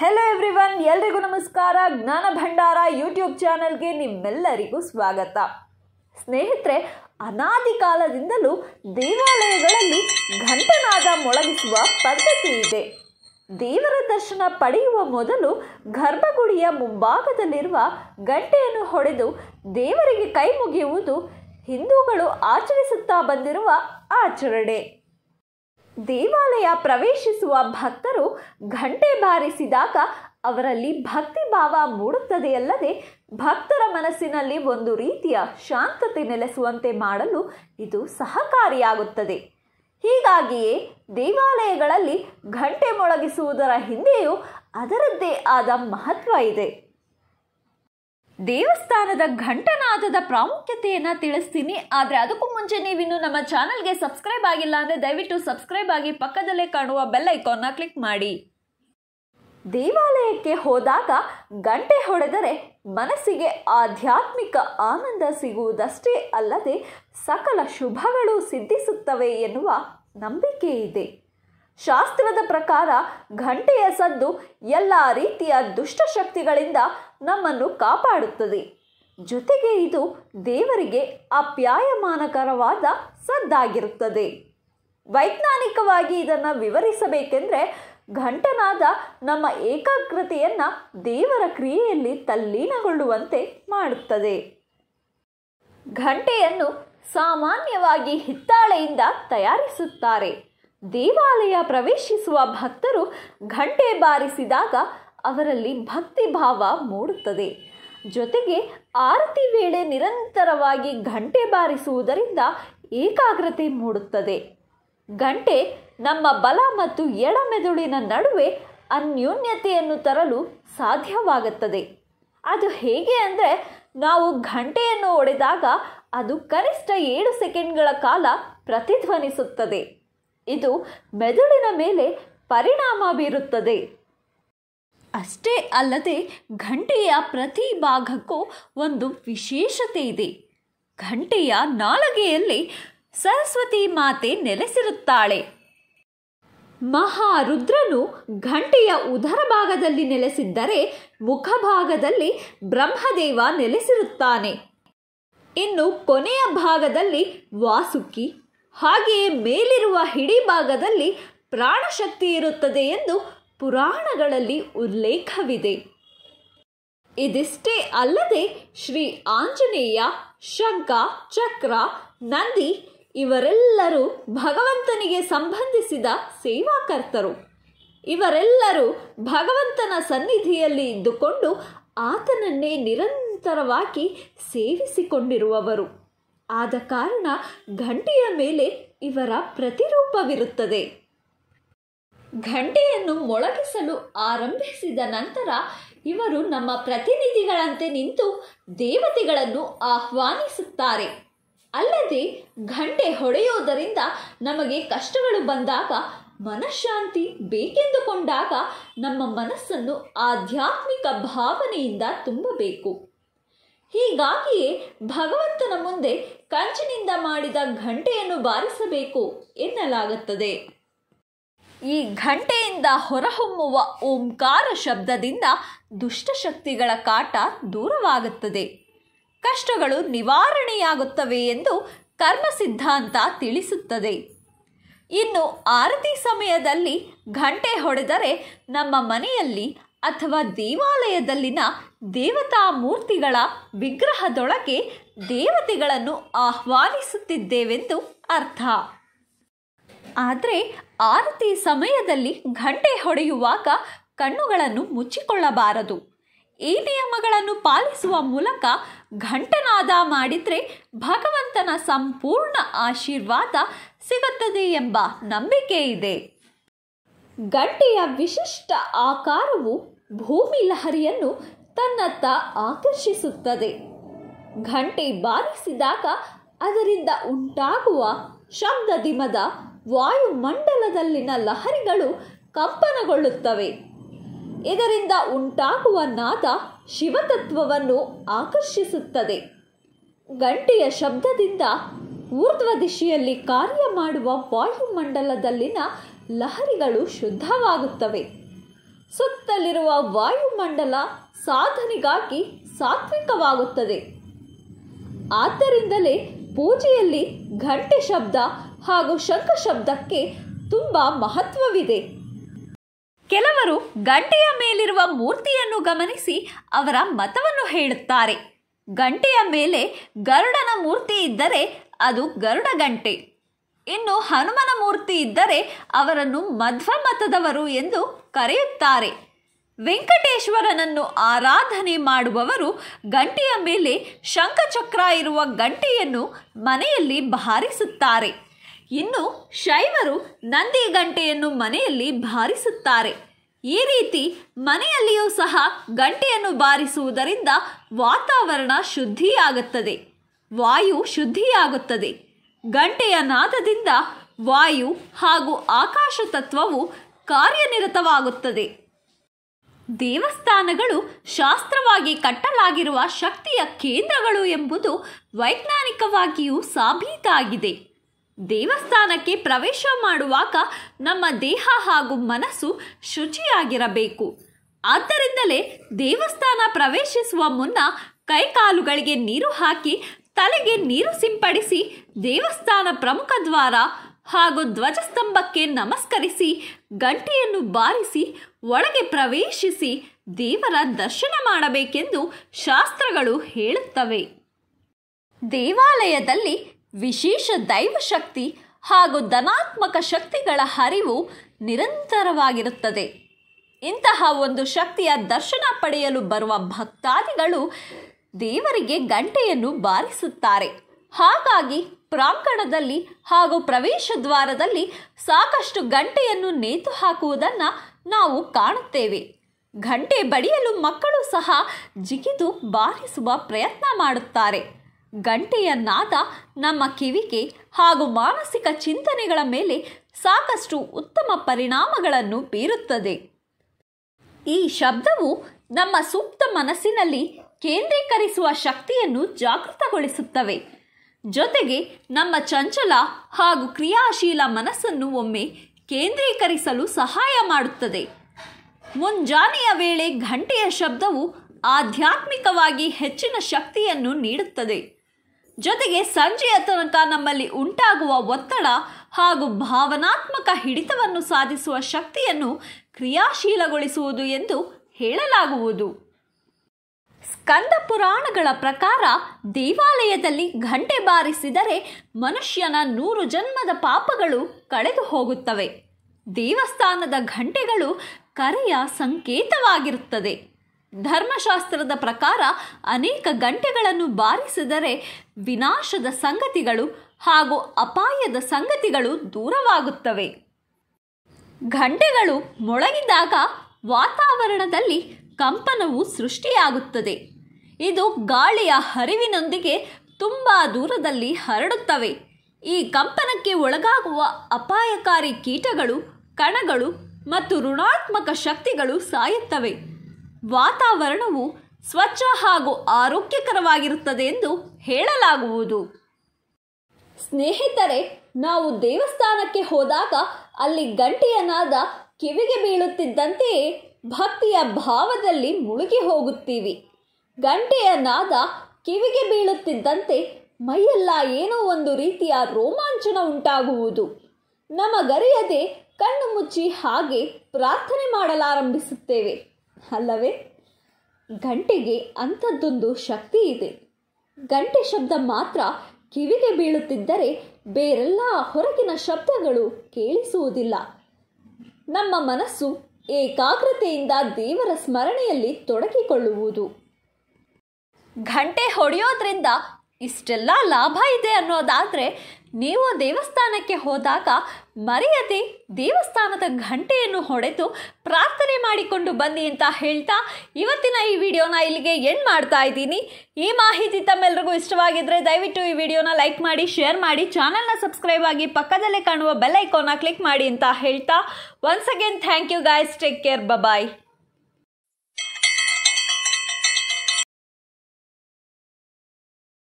hello everyone ಎಲ್ರಿಗೂ ನಮಸ್ಕಾರ ಜ್ಞಾನ ಭಂಡಾರ ಯೂಟ್ಯೂಬ್ ಚಾನಲ್ಗೆ ನಿಮ್ಮೆಲ್ಲರಿಗೂ ಸ್ವಾಗತ ಸ್ನೇಹಿತರೆ ಅನಾದಿ ಕಾಲದಿಂದಲೂ ದೇವಾಲಯಗಳಲ್ಲಿ ಘಂಟನಾದ ಮೊಳಗಿಸುವ ಪದ್ಧತಿ ಇದೆ ದೇವರ ದರ್ಶನ ಪಡೆಯುವ ಮೊದಲು ಗರ್ಭಗುಡಿಯ ಮುಂಭಾಗದಲ್ಲಿರುವ ಗಂಟೆಯನ್ನು ಹೊಡೆದು ದೇವರಿಗೆ ಕೈ ಮುಗಿಯುವುದು ಹಿಂದೂಗಳು ಆಚರಿಸುತ್ತಾ ಬಂದಿರುವ ಆಚರಣೆ ದೇವಾಲಯ ಪ್ರವೇಶಿಸುವ ಭಕ್ತರು ಘಂಟೆ ಬಾರಿಸಿದಾಗ ಅವರಲ್ಲಿ ಭಕ್ತಿ ಭಾವ ಮೂಡುತ್ತದೆಯಲ್ಲದೆ ಭಕ್ತರ ಮನಸ್ಸಿನಲ್ಲಿ ಒಂದು ರೀತಿಯ ಶಾಂತತೆ ನೆಲೆಸುವಂತೆ ಮಾಡಲು ಇದು ಸಹಕಾರಿಯಾಗುತ್ತದೆ ಹೀಗಾಗಿಯೇ ದೇವಾಲಯಗಳಲ್ಲಿ ಘಂಟೆ ಮೊಳಗಿಸುವುದರ ಹಿಂದೆಯೂ ಅದರದ್ದೇ ಆದ ಮಹತ್ವ ಇದೆ ದೇವಸ್ಥಾನದ ಘಂಟನಾದದ ಪ್ರಾಮುಖ್ಯತೆಯನ್ನು ತಿಳಿಸ್ತೀನಿ ಆದರೆ ಅದಕ್ಕೂ ಮುಂಚೆ ನೀವಿನ್ನು ನಮ್ಮ ಚಾನಲ್ಗೆ ಸಬ್ಸ್ಕ್ರೈಬ್ ಆಗಿಲ್ಲ ಅಂದರೆ ದಯವಿಟ್ಟು ಸಬ್ಸ್ಕ್ರೈಬ್ ಆಗಿ ಪಕ್ಕದಲ್ಲೇ ಕಾಣುವ ಬೆಲ್ ಐಕಾನ್ನ ಕ್ಲಿಕ್ ಮಾಡಿ ದೇವಾಲಯಕ್ಕೆ ಹೋದಾಗ ಗಂಟೆ ಹೊಡೆದರೆ ಮನಸ್ಸಿಗೆ ಆಧ್ಯಾತ್ಮಿಕ ಆನಂದ ಸಿಗುವುದಷ್ಟೇ ಅಲ್ಲದೆ ಸಕಲ ಶುಭಗಳು ಸಿದ್ಧಿಸುತ್ತವೆ ಎನ್ನುವ ನಂಬಿಕೆ ಇದೆ ಶಾಸ್ತ್ರದ ಪ್ರಕಾರ ಘಂಟೆಯ ಸದ್ದು ಎಲ್ಲ ರೀತಿಯ ದುಷ್ಟಶಕ್ತಿಗಳಿಂದ ನಮ್ಮನ್ನು ಕಾಪಾಡುತ್ತದೆ ಜೊತೆಗೆ ಇದು ದೇವರಿಗೆ ಅಪ್ಯಾಯಮಾನಕರವಾದ ಸದ್ದಾಗಿರುತ್ತದೆ ವೈಜ್ಞಾನಿಕವಾಗಿ ಇದನ್ನು ವಿವರಿಸಬೇಕೆಂದರೆ ಘಂಟನಾದ ನಮ್ಮ ಏಕಾಗ್ರತೆಯನ್ನು ದೇವರ ಕ್ರಿಯೆಯಲ್ಲಿ ತಲ್ಲೀನಗೊಳ್ಳುವಂತೆ ಮಾಡುತ್ತದೆ ಘಂಟೆಯನ್ನು ಸಾಮಾನ್ಯವಾಗಿ ಹಿತ್ತಾಳೆಯಿಂದ ತಯಾರಿಸುತ್ತಾರೆ ದೇವಾಲಯ ಪ್ರವೇಶಿಸುವ ಭಕ್ತರು ಘಂಟೆ ಬಾರಿಸಿದಾಗ ಅವರಲ್ಲಿ ಭಕ್ತಿಭಾವ ಮೂಡುತ್ತದೆ ಜೊತೆಗೆ ಆರತಿ ವೇಳೆ ನಿರಂತರವಾಗಿ ಘಂಟೆ ಬಾರಿಸುವುದರಿಂದ ಏಕಾಗ್ರತೆ ಮೂಡುತ್ತದೆ ಗಂಟೆ ನಮ್ಮ ಬಲ ಮತ್ತು ಎಡಮೆದುಳಿನ ನಡುವೆ ಅನ್ಯೂನ್ಯತೆಯನ್ನು ತರಲು ಸಾಧ್ಯವಾಗುತ್ತದೆ ಅದು ಹೇಗೆ ಅಂದರೆ ನಾವು ಘಂಟೆಯನ್ನು ಒಡೆದಾಗ ಅದು ಕನಿಷ್ಠ ಏಳು ಸೆಕೆಂಡ್ಗಳ ಕಾಲ ಪ್ರತಿಧ್ವನಿಸುತ್ತದೆ ಇದು ಮೆದುಳಿನ ಮೇಲೆ ಪರಿಣಾಮ ಬೀರುತ್ತದೆ ಅಷ್ಟೇ ಅಲ್ಲದೆ ಘಂಟೆಯ ಪ್ರತಿ ಭಾಗಕ್ಕೂ ಒಂದು ವಿಶೇಷತೆ ಇದೆ ಘಂಟೆಯ ನಾಲಗೆಯಲ್ಲಿ ಸರಸ್ವತಿ ಮಾತೆ ನೆಲೆಸಿರುತ್ತಾಳೆ ಮಹಾರುದ್ರನು ಘಂಟೆಯ ಉದರ ಭಾಗದಲ್ಲಿ ನೆಲೆಸಿದ್ದರೆ ಮುಖಭಾಗದಲ್ಲಿ ಬ್ರಹ್ಮದೇವ ನೆಲೆಸಿರುತ್ತಾನೆ ಇನ್ನು ಕೊನೆಯ ಭಾಗದಲ್ಲಿ ವಾಸುಕಿ ಹಾಗೆಯೇ ಮೇಲಿರುವ ಹಿಡಿ ಭಾಗದಲ್ಲಿ ಪ್ರಾಣಶಕ್ತಿ ಇರುತ್ತದೆ ಎಂದು ಪುರಾಣಗಳಲ್ಲಿ ಉಲ್ಲೇಖವಿದೆ ಇದಿಷ್ಟೇ ಅಲ್ಲದೆ ಶ್ರೀ ಆಂಜನೇಯ ಶಂಖ ಚಕ್ರ ನಂದಿ ಇವರೆಲ್ಲರೂ ಭಗವಂತನಿಗೆ ಸಂಬಂಧಿಸಿದ ಸೇವಾಕರ್ತರು ಇವರೆಲ್ಲರೂ ಭಗವಂತನ ಸನ್ನಿಧಿಯಲ್ಲಿ ಇದ್ದುಕೊಂಡು ಆತನನ್ನೇ ನಿರಂತರವಾಗಿ ಸೇವಿಸಿಕೊಂಡಿರುವವರು ಆದ ಕಾರಣ ಘಂಟೆಯ ಮೇಲೆ ಇವರ ಪ್ರತಿರೂಪವಿರುತ್ತದೆ ಘಂಟೆಯನ್ನು ಮೊಳಗಿಸಲು ಆರಂಭಿಸಿದ ನಂತರ ಇವರು ನಮ್ಮ ಪ್ರತಿನಿಧಿಗಳಂತೆ ನಿಂತು ದೇವತೆಗಳನ್ನು ಆಹ್ವಾನಿಸುತ್ತಾರೆ ಅಲ್ಲದೆ ಘಂಟೆ ಹೊಡೆಯುವುದರಿಂದ ನಮಗೆ ಕಷ್ಟಗಳು ಬಂದಾಗ ಮನಃಶಾಂತಿ ಬೇಕೆಂದುಕೊಂಡಾಗ ನಮ್ಮ ಮನಸ್ಸನ್ನು ಆಧ್ಯಾತ್ಮಿಕ ಭಾವನೆಯಿಂದ ತುಂಬಬೇಕು ಹೀಗಾಗಿಯೇ ಭಗವಂತನ ಮುಂದೆ ಕಂಚಿನಿಂದ ಮಾಡಿದ ಘಂಟೆಯನ್ನು ಬಾರಿಸಬೇಕು ಎನ್ನಲಾಗುತ್ತದೆ ಈ ಘಂಟೆಯಿಂದ ಹೊರಹೊಮ್ಮುವ ಓಂಕಾರ ಶಬ್ದದಿಂದ ದುಷ್ಟಶಕ್ತಿಗಳ ಕಾಟ ದೂರವಾಗುತ್ತದೆ ಕಷ್ಟಗಳು ನಿವಾರಣೆಯಾಗುತ್ತವೆ ಎಂದು ಕರ್ಮ ಸಿದ್ಧಾಂತ ತಿಳಿಸುತ್ತದೆ ಇನ್ನು ಆರತಿ ಸಮಯದಲ್ಲಿ ಘಂಟೆ ಹೊಡೆದರೆ ನಮ್ಮ ಮನೆಯಲ್ಲಿ ಅಥವಾ ದೇವಾಲಯದಲ್ಲಿನ ದೇವತಾ ಮೂರ್ತಿಗಳ ವಿಗ್ರಹದೊಳಗೆ ದೇವತೆಗಳನ್ನು ಆಹ್ವಾನಿಸುತ್ತಿದ್ದೇವೆಂದು ಅರ್ಥ ಆದರೆ ಆರತಿ ಸಮಯದಲ್ಲಿ ಘಂಟೆ ಹೊಡೆಯುವಾಗ ಕಣ್ಣುಗಳನ್ನು ಮುಚ್ಚಿಕೊಳ್ಳಬಾರದು ಈ ನಿಯಮಗಳನ್ನು ಪಾಲಿಸುವ ಮೂಲಕ ಘಂಟನಾದ ಮಾಡಿದರೆ ಭಗವಂತನ ಸಂಪೂರ್ಣ ಆಶೀರ್ವಾದ ಸಿಗುತ್ತದೆ ಎಂಬ ನಂಬಿಕೆ ಇದೆ ಗಂಟೆಯ ವಿಶಿಷ್ಟ ಆಕಾರವು ಭೂಮಿ ಲಹರಿಯನ್ನು ತನ್ನತ್ತ ಆಕರ್ಷಿಸುತ್ತದೆ ಘಂಟೆ ಬಾರಿಸಿದಾಗ ಅದರಿಂದ ಉಂಟಾಗುವ ಶಬ್ದ ದಿಮದ ವಾಯುಮಂಡಲದಲ್ಲಿನ ಲಹರಿಗಳು ಕಂಪನಗೊಳ್ಳುತ್ತವೆ ಇದರಿಂದ ಉಂಟಾಗುವ ನಾದ ಶಿವತತ್ವವನ್ನು ಆಕರ್ಷಿಸುತ್ತದೆ ಗಂಟೆಯ ಶಬ್ದದಿಂದ ಊರ್ಧ್ವ ದಿಶೆಯಲ್ಲಿ ಕಾರ್ಯ ಮಾಡುವ ವಾಯುಮಂಡಲದಲ್ಲಿನ ಲಹರಿಗಳು ಶುದ್ಧವಾಗುತ್ತವೆ ಸುತ್ತಲಿರುವ ವಾಯುಮಂಡಲ ಸಾಧನೆಗಾಗಿ ಸಾತ್ವಿಕವಾಗುತ್ತದೆ ಆದ್ದರಿಂದಲೇ ಪೂಜೆಯಲ್ಲಿ ಘಂಟೆ ಶಬ್ದ ಹಾಗೂ ಶಂಖ ಶಬ್ದಕ್ಕೆ ತುಂಬ ಮಹತ್ವವಿದೆ ಕೆಲವರು ಗಂಟೆಯ ಮೇಲಿರುವ ಮೂರ್ತಿಯನ್ನು ಗಮನಿಸಿ ಅವರ ಮತವನ್ನು ಹೇಳುತ್ತಾರೆ ಗಂಟೆಯ ಮೇಲೆ ಗರುಡನ ಮೂರ್ತಿ ಇದ್ದರೆ ಅದು ಗರುಡ ಗಂಟೆ ಇನ್ನು ಹನುಮನ ಮೂರ್ತಿ ಇದ್ದರೆ ಅವರನ್ನು ಮಧ್ವ ಮತದವರು ಎಂದು ಕರೆಯುತ್ತಾರೆ ವೆಂಕಟೇಶ್ವರನನ್ನು ಆರಾಧನೆ ಮಾಡುವವರು ಗಂಟೆಯ ಮೇಲೆ ಶಂಖಚಕ್ರ ಇರುವ ಗಂಟೆಯನ್ನು ಮನೆಯಲ್ಲಿ ಭಾರಿಸುತ್ತಾರೆ ಇನ್ನು ಶೈವರು ನಂದಿ ಗಂಟೆಯನ್ನು ಮನೆಯಲ್ಲಿ ಭಾರಿಸುತ್ತಾರೆ ಈ ರೀತಿ ಮನೆಯಲ್ಲಿಯೂ ಸಹ ಗಂಟೆಯನ್ನು ಬಾರಿಸುವುದರಿಂದ ವಾತಾವರಣ ಶುದ್ಧಿಯಾಗುತ್ತದೆ ವಾಯು ಶುದ್ಧಿಯಾಗುತ್ತದೆ ಗಂಟೆಯ ನಾದದಿಂದ ವಾಯು ಹಾಗೂ ಆಕಾಶ ತತ್ವವು ಕಾರ್ಯನಿರತವಾಗುತ್ತದೆ ದೇವಸ್ಥಾನಗಳು ಶಾಸ್ತ್ರವಾಗಿ ಕಟ್ಟಲಾಗಿರುವ ಶಕ್ತಿಯ ಕೇಂದ್ರಗಳು ಎಂಬುದು ವೈಜ್ಞಾನಿಕವಾಗಿಯೂ ಸಾಬೀತಾಗಿದೆ ದೇವಸ್ಥಾನಕ್ಕೆ ಪ್ರವೇಶ ಮಾಡುವಾಗ ನಮ್ಮ ದೇಹ ಹಾಗೂ ಮನಸ್ಸು ಶುಚಿಯಾಗಿರಬೇಕು ಆದ್ದರಿಂದಲೇ ದೇವಸ್ಥಾನ ಪ್ರವೇಶಿಸುವ ಮುನ್ನ ಕೈಕಾಲುಗಳಿಗೆ ನೀರು ಹಾಕಿ ತಲೆಗೆ ನೀರು ಸಿಂಪಡಿಸಿ ದೇವಸ್ಥಾನ ಪ್ರಮುಖ ದ್ವಾರ ಹಾಗೂ ಧ್ವಜಸ್ತಂಭಕ್ಕೆ ನಮಸ್ಕರಿಸಿ ಗಂಟೆಯನ್ನು ಬಾರಿಸಿ ಒಳಗೆ ಪ್ರವೇಶಿಸಿ ದೇವರ ದರ್ಶನ ಮಾಡಬೇಕೆಂದು ಶಾಸ್ತ್ರಗಳು ಹೇಳುತ್ತವೆ ದೇವಾಲಯದಲ್ಲಿ ವಿಶೇಷ ದೈವ ಶಕ್ತಿ ಹಾಗೂ ಧನಾತ್ಮಕ ಶಕ್ತಿಗಳ ಹರಿವು ನಿರಂತರವಾಗಿರುತ್ತದೆ ಇಂತಹ ಒಂದು ಶಕ್ತಿಯ ದರ್ಶನ ಪಡೆಯಲು ಬರುವ ಭಕ್ತಾದಿಗಳು ದೇವರಿಗೆ ಗಂಟೆಯನ್ನು ಬಾರಿಸುತ್ತಾರೆ ಹಾಗಾಗಿ ಪ್ರಾಂಗಣದಲ್ಲಿ ಹಾಗೂ ಪ್ರವೇಶ ದ್ವಾರದಲ್ಲಿ ಸಾಕಷ್ಟು ಗಂಟೆಯನ್ನು ನೇತು ಹಾಕುವುದನ್ನು ನಾವು ಕಾಣುತ್ತೇವೆ ಗಂಟೆ ಬಡಿಯಲು ಮಕ್ಕಳು ಸಹ ಜಿಗಿದು ಬಾರಿಸುವ ಪ್ರಯತ್ನ ಮಾಡುತ್ತಾರೆ ಗಂಟೆಯ ನಾದ ನಮ್ಮ ಕಿವಿಗೆ ಹಾಗೂ ಮಾನಸಿಕ ಚಿಂತನೆಗಳ ಮೇಲೆ ಸಾಕಷ್ಟು ಉತ್ತಮ ಪರಿಣಾಮಗಳನ್ನು ಬೀರುತ್ತದೆ ಈ ಶಬ್ದವು ನಮ್ಮ ಸೂಕ್ತ ಮನಸ್ಸಿನಲ್ಲಿ ಕೇಂದ್ರೀಕರಿಸುವ ಶಕ್ತಿಯನ್ನು ಜಾಗೃತಗೊಳಿಸುತ್ತವೆ ಜೊತೆಗೆ ನಮ್ಮ ಚಂಚಲ ಹಾಗೂ ಕ್ರಿಯಾಶೀಲ ಮನಸ್ಸನ್ನು ಒಮ್ಮೆ ಕೇಂದ್ರೀಕರಿಸಲು ಸಹಾಯ ಮಾಡುತ್ತದೆ ಮುಂಜಾನೆಯ ವೇಳೆ ಘಂಟೆಯ ಶಬ್ದವು ಆಧ್ಯಾತ್ಮಿಕವಾಗಿ ಹೆಚ್ಚಿನ ಶಕ್ತಿಯನ್ನು ನೀಡುತ್ತದೆ ಜೊತೆಗೆ ಸಂಜೆಯ ತನಕ ನಮ್ಮಲ್ಲಿ ಉಂಟಾಗುವ ಒತ್ತಡ ಹಾಗೂ ಭಾವನಾತ್ಮಕ ಹಿಡಿತವನ್ನು ಸಾಧಿಸುವ ಶಕ್ತಿಯನ್ನು ಕ್ರಿಯಾಶೀಲಗೊಳಿಸುವುದು ಎಂದು ಹೇಳಲಾಗುವುದು ಸ್ಕಂದ ಪುರಾಣಗಳ ಪ್ರಕಾರ ದೇವಾಲಯದಲ್ಲಿ ಘಂಟೆ ಬಾರಿಸಿದರೆ ಮನುಷ್ಯನ ನೂರು ಜನ್ಮದ ಪಾಪಗಳು ಕಳೆದು ಹೋಗುತ್ತವೆ ದೇವಸ್ಥಾನದ ಘಂಟೆಗಳು ಕರೆಯ ಸಂಕೇತವಾಗಿರುತ್ತದೆ ಧರ್ಮಶಾಸ್ತ್ರದ ಪ್ರಕಾರ ಅನೇಕ ಗಂಟೆಗಳನ್ನು ಬಾರಿಸಿದರೆ ವಿನಾಶದ ಸಂಗತಿಗಳು ಹಾಗೂ ಅಪಾಯದ ಸಂಗತಿಗಳು ದೂರವಾಗುತ್ತವೆ ಘಂಟೆಗಳು ಮೊಳಗಿದಾಗ ವಾತಾವರಣದಲ್ಲಿ ಕಂಪನವು ಸೃಷ್ಟಿಯಾಗುತ್ತದೆ ಇದು ಗಾಳಿಯ ಹರಿವಿನೊಂದಿಗೆ ತುಂಬ ದೂರದಲ್ಲಿ ಹರಡುತ್ತವೆ ಈ ಕಂಪನಕ್ಕೆ ಒಳಗಾಗುವ ಅಪಾಯಕಾರಿ ಕೀಟಗಳು ಕಣಗಳು ಮತ್ತು ಋಣಾತ್ಮಕ ಶಕ್ತಿಗಳು ಸಾಯುತ್ತವೆ ವಾತಾವರಣವು ಸ್ವಚ್ಛ ಹಾಗೂ ಆರೋಗ್ಯಕರವಾಗಿರುತ್ತದೆ ಎಂದು ಹೇಳಲಾಗುವುದು ಸ್ನೇಹಿತರೆ ನಾವು ದೇವಸ್ಥಾನಕ್ಕೆ ಹೋದಾಗ ಅಲ್ಲಿ ಗಂಟೆಯನಾದ ಕಿವಿಗೆ ಬೀಳುತ್ತಿದ್ದಂತೆಯೇ ಭಕ್ತಿಯ ಭಾವದಲ್ಲಿ ಮುಳುಗಿ ಹೋಗುತ್ತೀವಿ ಗಂಟೆಯ ನಾದ ಕಿವಿಗೆ ಬೀಳುತ್ತಿದ್ದಂತೆ ಮೈಯೆಲ್ಲ ಏನೋ ಒಂದು ರೀತಿಯ ರೋಮಾಂಚನ ಉಂಟಾಗುವುದು ನಮಗರಿಯದೆ ಕಣ್ಣು ಮುಚ್ಚಿ ಹಾಗೆ ಪ್ರಾರ್ಥನೆ ಮಾಡಲಾರಂಭಿಸುತ್ತೇವೆ ಅಲ್ಲವೇ ಗಂಟೆಗೆ ಅಂಥದ್ದೊಂದು ಶಕ್ತಿ ಇದೆ ಗಂಟೆ ಶಬ್ದ ಮಾತ್ರ ಕಿವಿಗೆ ಬೀಳುತ್ತಿದ್ದರೆ ಬೇರೆಲ್ಲ ಹೊರಗಿನ ಶಬ್ದಗಳು ಕೇಳಿಸುವುದಿಲ್ಲ ನಮ್ಮ ಮನಸ್ಸು ಏಕಾಗ್ರತೆಯಿಂದ ದೇವರ ಸ್ಮರಣೆಯಲ್ಲಿ ತೊಡಗಿಕೊಳ್ಳುವುದು ಘಂಟೆ ಹೊಡೆಯೋದ್ರಿಂದ ಇಷ್ಟೆಲ್ಲ ಲಾಭ ಇದೆ ಅನ್ನೋದಾದರೆ ನೀವು ದೇವಸ್ಥಾನಕ್ಕೆ ಹೋದಾಗ ಮರೆಯದೆ ದೇವಸ್ಥಾನದ ಘಂಟೆಯನ್ನು ಹೊಡೆದು ಪ್ರಾರ್ಥನೆ ಮಾಡಿಕೊಂಡು ಬನ್ನಿ ಅಂತ ಹೇಳ್ತಾ ಇವತ್ತಿನ ಈ ವಿಡಿಯೋನ ಇಲ್ಲಿಗೆ ಎಂಡ್ ಮಾಡ್ತಾ ಇದ್ದೀನಿ ಈ ಮಾಹಿತಿ ತಮ್ಮೆಲ್ಲರಿಗೂ ಇಷ್ಟವಾಗಿದ್ದರೆ ದಯವಿಟ್ಟು ಈ ವಿಡಿಯೋನ ಲೈಕ್ ಮಾಡಿ ಶೇರ್ ಮಾಡಿ ಚಾನಲ್ನ ಸಬ್ಸ್ಕ್ರೈಬ್ ಆಗಿ ಪಕ್ಕದಲ್ಲೇ ಕಾಣುವ ಬೆಲ್ ಐಕೋನ ಕ್ಲಿಕ್ ಮಾಡಿ ಅಂತ ಹೇಳ್ತಾ once again thank you guys take care bye-bye